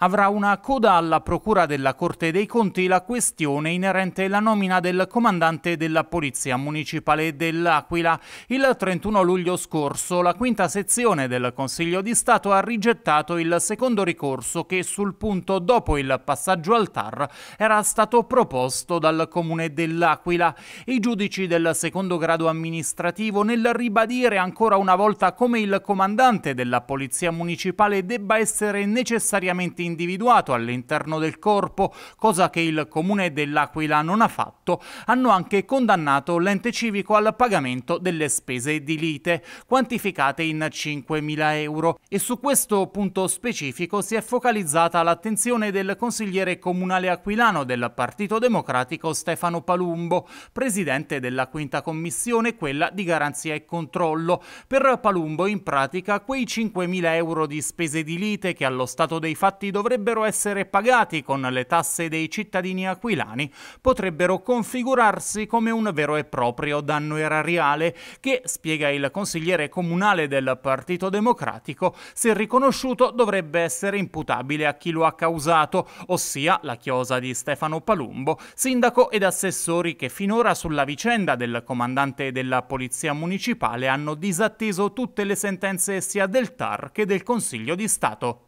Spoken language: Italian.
Avrà una coda alla Procura della Corte dei Conti la questione inerente alla nomina del comandante della Polizia Municipale dell'Aquila. Il 31 luglio scorso la quinta sezione del Consiglio di Stato ha rigettato il secondo ricorso che sul punto dopo il passaggio al TAR era stato proposto dal Comune dell'Aquila. I giudici del secondo grado amministrativo nel ribadire ancora una volta come il comandante della Polizia Municipale debba essere necessariamente individuato all'interno del corpo, cosa che il comune dell'Aquila non ha fatto, hanno anche condannato l'ente civico al pagamento delle spese di lite, quantificate in 5.000 euro. E su questo punto specifico si è focalizzata l'attenzione del consigliere comunale aquilano del Partito Democratico Stefano Palumbo, presidente della quinta commissione, quella di garanzia e controllo. Per Palumbo in pratica quei 5.000 euro di spese di lite che allo stato dei fatti dovrebbero essere pagati con le tasse dei cittadini aquilani potrebbero configurarsi come un vero e proprio danno erariale che, spiega il consigliere comunale del Partito Democratico, se riconosciuto dovrebbe essere imputabile a chi lo ha causato, ossia la chiosa di Stefano Palumbo, sindaco ed assessori che finora sulla vicenda del comandante della Polizia Municipale hanno disatteso tutte le sentenze sia del TAR che del Consiglio di Stato.